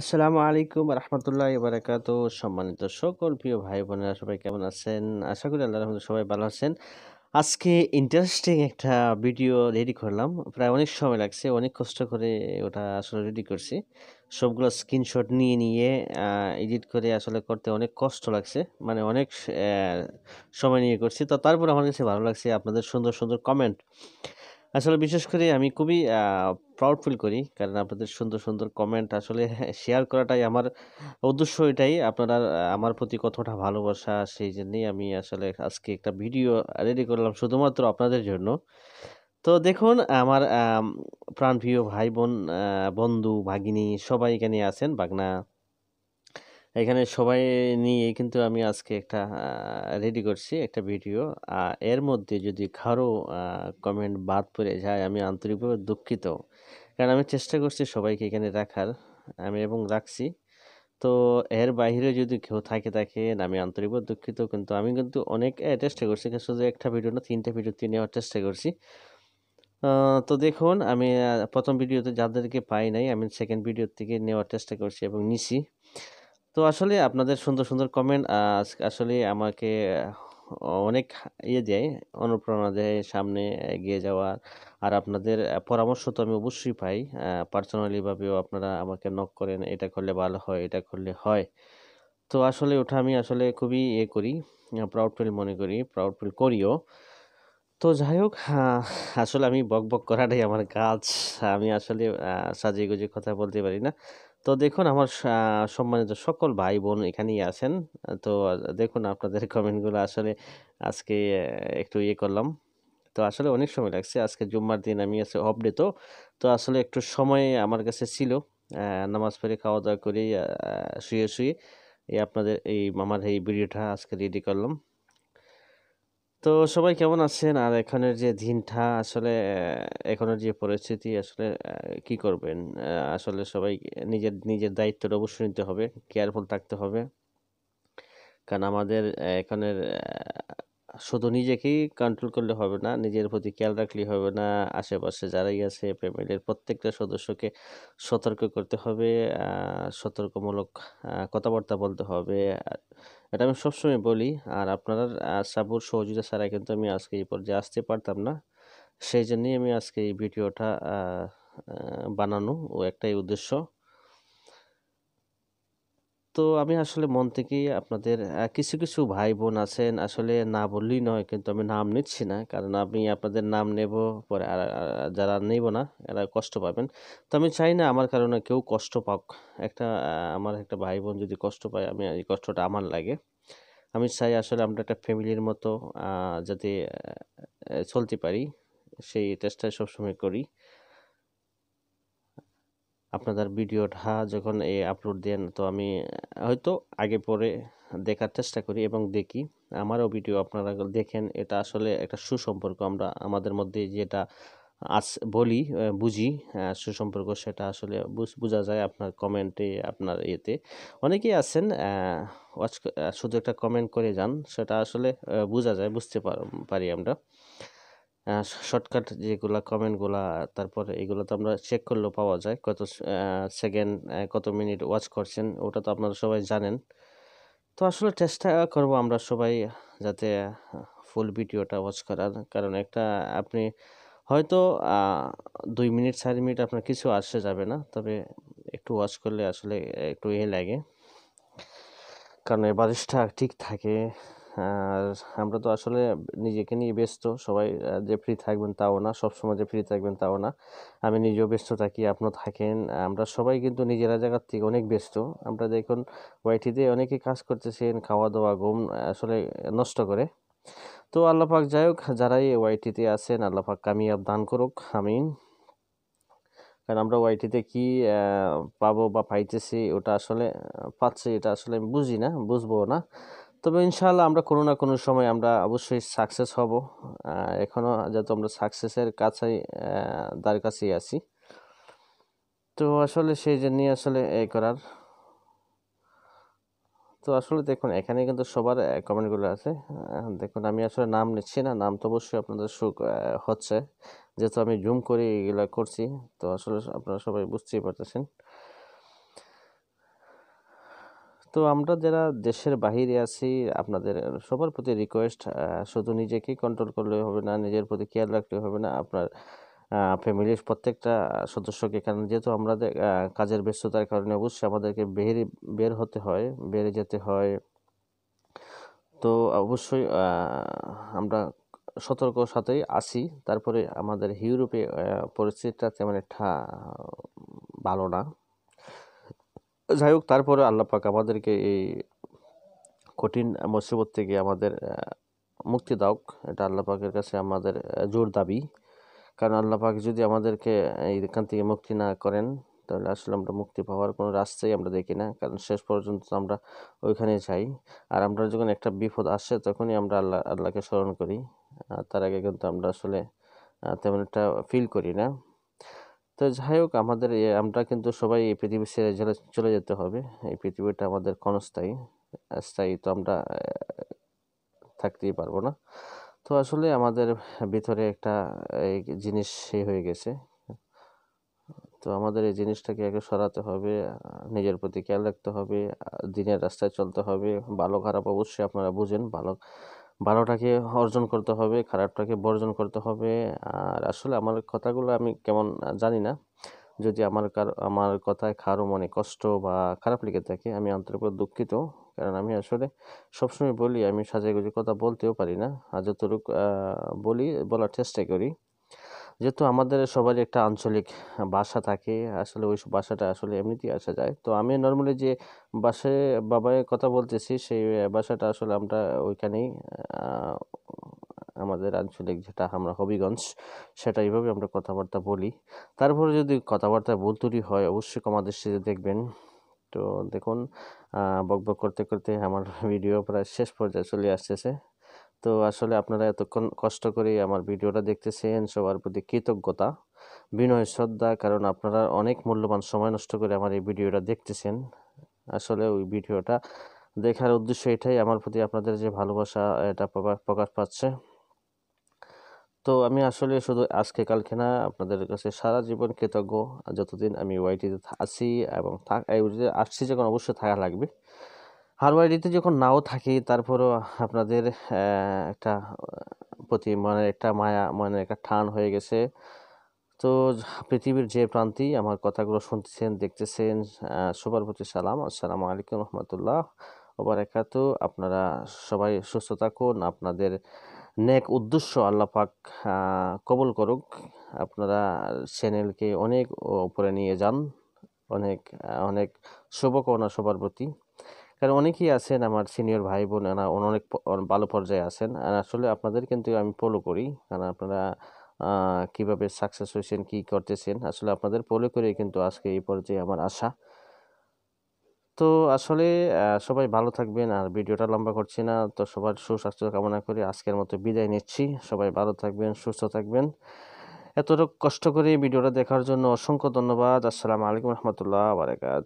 আসসালামু আলাইকুম রহমতুল্লাহ বারাকাত সম্মানিত সকল প্রিয় ভাই বোনেরা সবাই কেমন আছেন আশা করি আল্লাহ রহমত সবাই ভালো আছেন আজকে ইন্টারেস্টিং একটা ভিডিও রেডি করলাম প্রায় অনেক সময় লাগছে অনেক কষ্ট করে ওটা আসলে রেডি করছি সবগুলো স্ক্রিনশট নিয়ে নিয়ে এডিট করে আসলে করতে অনেক কষ্ট লাগছে মানে অনেক সময় নিয়ে করছি তো তারপর আমার কাছে ভালো লাগছে আপনাদের সুন্দর সুন্দর কমেন্ট আসলে বিশেষ করে আমি খুবই প্রাউড ফিল করি কারণ আপনাদের সুন্দর সুন্দর কমেন্ট আসলে শেয়ার করাটাই আমার উদ্দেশ্য এটাই আপনারা আমার প্রতি কতটা ভালোবাসা সেই জন্যেই আমি আসলে আজকে একটা ভিডিও রেডি করলাম শুধুমাত্র আপনাদের জন্য তো দেখুন আমার প্রাণপ্রিয় ভাই বোন বন্ধু ভাগিনী সবাই এখানে আছেন বাগনা এখানে সবাই নিয়ে কিন্তু আমি আজকে একটা রেডি করছি একটা ভিডিও এর মধ্যে যদি কারো কমেন্ট বাদ পড়ে যায় আমি আন্তরিকভাবে দুঃখিত কারণ আমি চেষ্টা করছি সবাইকে এখানে রাখার আমি এবং রাখছি তো এর বাইরে যদি কেউ থাকে তাকে আমি আন্তরিকভাবে দুঃখিত কিন্তু আমি কিন্তু অনেক চেষ্টা করছি শুধু একটা ভিডিও না তিনটা ভিডিও নেওয়ার চেষ্টা করছি তো দেখুন আমি প্রথম ভিডিওতে যাদেরকে পাই নাই আমি সেকেন্ড ভিডিও থেকে নেওয়ার চেষ্টা করছি এবং নিছি তো আসলে আপনাদের সুন্দর সুন্দর কমেন্ট আসলে আমাকে অনেক ইয়ে দেয় অনুপ্রেরণা দেয় সামনে এগিয়ে যাওয়ার আর আপনাদের পরামর্শ তো আমি অবশ্যই পাই পার্সোনালিভাবেও আপনারা আমাকে নক করেন এটা করলে ভালো হয় এটা করলে হয় তো আসলে ওটা আমি আসলে খুবই ইয়ে করি প্রাউড ফিল মনে করি প্রাউড ফিল করিও তো যাই হোক আসলে আমি বক বক করাটাই আমার কাজ আমি আসলে সাজিয়ে গুজে কথা বলতে পারি না তো দেখুন আমার সম্মানিত সকল ভাই বোন এখানেই আছেন তো দেখুন আপনাদের কমেন্টগুলো আসলে আজকে একটু ইয়ে করলাম তো আসলে অনেক সময় লাগছে আজকে জুম্মার দিন আমি আছে অফডে ডে তো তো আসলে একটু সময় আমার কাছে ছিল নামাজ পড়ে খাওয়া দাওয়া করে শুয়ে শুয়ে এই আপনাদের এই আমার এই ভিডিওটা আজকে রেডি করলাম তো সবাই কেমন আছেন আর এখানের যে দিনটা আসলে এখনের যে পরিস্থিতি আসলে কি করবেন আসলে সবাই নিজের নিজের দায়িত্বটা অবশ্যই নিতে হবে কেয়ারফুল থাকতে হবে কারণ আমাদের এখানের শুধু নিজেকেই কন্ট্রোল করলে হবে না নিজের প্রতি খেয়াল রাখলেই হবে না আশেপাশে যারাই আছে ফ্যামিলির প্রত্যেকটা সদস্যকে সতর্ক করতে হবে সতর্কমূলক কথাবার্তা বলতে হবে এটা আমি সবসময় বলি আর আপনারা সাপোর্ট সহযোগিতা ছাড়া কিন্তু আমি আজকে এই পর্যায়ে আসতে পারতাম না সেই জন্যই আমি আজকে এই ভিডিওটা বানানো ও একটাই উদ্দেশ্য তো আমি আসলে মন থেকেই আপনাদের কিছু কিছু ভাই বোন আছেন আসলে না বললেই নয় কিন্তু আমি নাম নিচ্ছি না কারণ আমি আপনাদের নাম নেব পরে আর যারা নেব না এরা কষ্ট পাবেন তো আমি চাই না আমার কারণে কেউ কষ্ট পাক একটা আমার একটা ভাই বোন যদি কষ্ট পায় আমি এই কষ্টটা আমার লাগে আমি চাই আসলে আমরা একটা ফ্যামিলির মতো যাতে চলতে পারি সেই চেষ্টায় সবসময় করি আপনাদের ভিডিওটা যখন এ আপলোড দেন তো আমি হয়তো আগে পরে দেখার চেষ্টা করি এবং দেখি আমারও ভিডিও আপনারা দেখেন এটা আসলে একটা সুসম্পর্ক আমরা আমাদের মধ্যে যেটা আস বলি বুঝি সুসম্পর্ক সেটা আসলে বোঝা যায় আপনার কমেন্টে আপনার এতে অনেকেই আছেন শুধু একটা কমেন্ট করে যান সেটা আসলে বোঝা যায় বুঝতে পারি আমরা শর্টকাট যেগুলা কমেন্টগুলা তারপরে এগুলো তো আমরা চেক করলেও পাওয়া যায় কত সেকেন্ড কত মিনিট ওয়াচ করছেন ওটা তো আপনারা সবাই জানেন তো আসলে চেষ্টা করব আমরা সবাই যাতে ফুল ভিডিওটা ওয়াচ করার কারণ একটা আপনি হয়তো দুই মিনিট চার মিনিট আপনার কিছু আসে যাবে না তবে একটু ওয়াচ করলে আসলে একটু ইয়ে লাগে কারণ এ বারিশটা ঠিক থাকে আর আমরা তো আসলে নিজেকে নিয়ে ব্যস্ত সবাই যে ফ্রি থাকবেন তাও না সবসময় যে ফ্রি থাকবেন তাও না আমি নিজেও ব্যস্ত থাকি আপনিও থাকেন আমরা সবাই কিন্তু নিজেরা জায়গার থেকে অনেক ব্যস্ত আমরা দেখুন ওয়াইটিতে অনেকে কাজ করতেছেন খাওয়া দাওয়া ঘুম আসলে নষ্ট করে তো আল্লাপাক যাই হোক যারাই ওয়াইটিতে আছেন আল্লাপাক কামিয়াব দান করুক আমিন কারণ আমরা ওয়াইটিতে কি পাবো বা পাইতেছি ওটা আসলে পাচ্ছি এটা আসলে আমি বুঝি না বুঝবো না তবে ইনশাল্লাহ আমরা কোনো না কোনো সময় আমরা অবশ্যই সাকসেস হব এখনও যেহেতু আমরা সাকসেসের কাছেই তার কাছেই আছি তো আসলে সেই জন্যই আসলে এ করার তো আসলে দেখুন এখানে কিন্তু সবার কমেন্টগুলো আছে দেখুন আমি আসলে নাম নিচ্ছি না নাম তো অবশ্যই আপনাদের সুখ হচ্ছে যেহেতু আমি জুম করে এগুলো করছি তো আসলে আপনারা সবাই বুঝতেই পারতেছেন তো আমরা যারা দেশের বাহিরে আছি আপনাদের সবার প্রতি রিকোয়েস্ট শুধু নিজেকেই কন্ট্রোল করলে হবে না নিজের প্রতি কেয়ার রাখলে হবে না আপনার ফ্যামিলির প্রত্যেকটা সদস্যকে কারণ যেহেতু আমরা কাজের ব্যস্ততার কারণে অবশ্যই আমাদেরকে বের বের হতে হয় বেড়ে যেতে হয় তো অবশ্যই আমরা সতর্ক সাথেই আসি তারপরে আমাদের ইউরোপে পরিস্থিতিটা তেমন একটা ভালো না যাই হোক তারপরে আল্লাপাক আমাদেরকে এই কঠিন মুসিবত থেকে আমাদের মুক্তি দাও এটা আল্লাপাকের কাছে আমাদের জোর দাবি কারণ আল্লাপাক যদি আমাদেরকে এইখান থেকে মুক্তি না করেন তাহলে আসলে আমরা মুক্তি পাওয়ার কোনো রাস্তাই আমরা দেখি না কারণ শেষ পর্যন্ত আমরা ওইখানে যাই আর আমরা যখন একটা বিপদ আসে তখনই আমরা আল্লাহ আল্লাহকে স্মরণ করি তার আগে কিন্তু আমরা আসলে তেমন একটা ফিল করি না তো যাই হোক আমাদের আমরা কিন্তু সবাই এই পৃথিবী ছেড়ে চলে যেতে হবে এই পৃথিবীটা আমাদের ক্ষণস্থায়ী স্থায়ী তো আমরা থাকতেই পারবো না তো আসলে আমাদের ভিতরে একটা জিনিস সে হয়ে গেছে তো আমাদের এই জিনিসটাকে আগে সরাতে হবে নিজের প্রতি খেয়াল রাখতে হবে দিনের রাস্তায় চলতে হবে ভালো খারাপ অবশ্যই আপনারা বুঝেন ভালো ভালোটাকে অর্জন করতে হবে খারাপটাকে বর্জন করতে হবে আর আসলে আমার কথাগুলো আমি কেমন জানি না যদি আমার কার আমার কথায় কারো মনে কষ্ট বা খারাপ লেগে থাকে আমি আন্তরিকভাবে দুঃখিত কারণ আমি আসলে সবসময় বলি আমি সাজাগুজি কথা বলতেও পারি না আর যতটুকু বলি বলার চেষ্টা করি যেহেতু আমাদের সবারই একটা আঞ্চলিক বাসা থাকে আসলে ওই বাসাটা আসলে এমনিতেই আসা যায় তো আমি নর্মালি যে বাসায় বাবায় কথা বলতেছি সেই বাসাটা আসলে আমরা ওইখানেই আমাদের আঞ্চলিক যেটা আমরা হবিগঞ্জ সেটা এইভাবে আমরা কথাবার্তা বলি তারপরে যদি কথাবার্তা ভুল তুলি হয় অবশ্যই আমাদের সাথে দেখবেন তো দেখুন বকবক করতে করতে আমার ভিডিও প্রায় শেষ পর্যায়ে চলে আসতেছে তো আসলে আপনারা এতক্ষণ কষ্ট করে আমার ভিডিওটা দেখতেছেন সবার প্রতি কৃতজ্ঞতা বিনয় শ্রদ্ধা কারণ আপনারা অনেক মূল্যবান সময় নষ্ট করে আমার এই ভিডিওটা দেখতেছেন আসলে ওই ভিডিওটা দেখার উদ্দেশ্য এটাই আমার প্রতি আপনাদের যে ভালোবাসা এটা প্রকাশ পাচ্ছে তো আমি আসলে শুধু আজকে কালকে না আপনাদের কাছে সারা জীবন কৃতজ্ঞ যতদিন আমি ওয়াইটিতে আছি এবং থাক আসছি যখন অবশ্যই থাকা লাগবে হারবাড়িতে যখন নাও থাকি তারপরও আপনাদের একটা প্রতি মনের একটা মায়া মনের একটা টান হয়ে গেছে তো পৃথিবীর যে প্রান্তেই আমার কথাগুলো শুনতেছেন দেখতেছেন সবার প্রতি সালাম আসসালামু আলাইকুম রহমতুল্লাহ ওবার একাত আপনারা সবাই সুস্থ থাকুন আপনাদের নেক উদ্দেশ্য আল্লাহ পাক কবল করুক আপনারা চ্যানেলকে অনেক উপরে নিয়ে যান অনেক অনেক শুভকামনা সবার প্রতি কারণ অনেকেই আছেন আমার সিনিয়র ভাই বোন অনেক ভালো পর্যায়ে আছেন আর আসলে আপনাদের কিন্তু আমি ফলো করি কারণ আপনারা কিভাবে সাকসেস হয়েছেন কি করতেছেন আসলে আপনাদের ফলো করে কিন্তু আজকে এই পর্যায়ে আমার আশা তো আসলে সবাই ভালো থাকবেন আর ভিডিওটা লম্বা করছি না তো সবার সুস্বাস্থ্য কামনা করে আজকের মতো বিদায় নিচ্ছি সবাই ভালো থাকবেন সুস্থ থাকবেন এতটা কষ্ট করে ভিডিওটা দেখার জন্য অসংখ্য ধন্যবাদ আসসালামু আলাইকুম রহমতুল্লাহ বারাকাত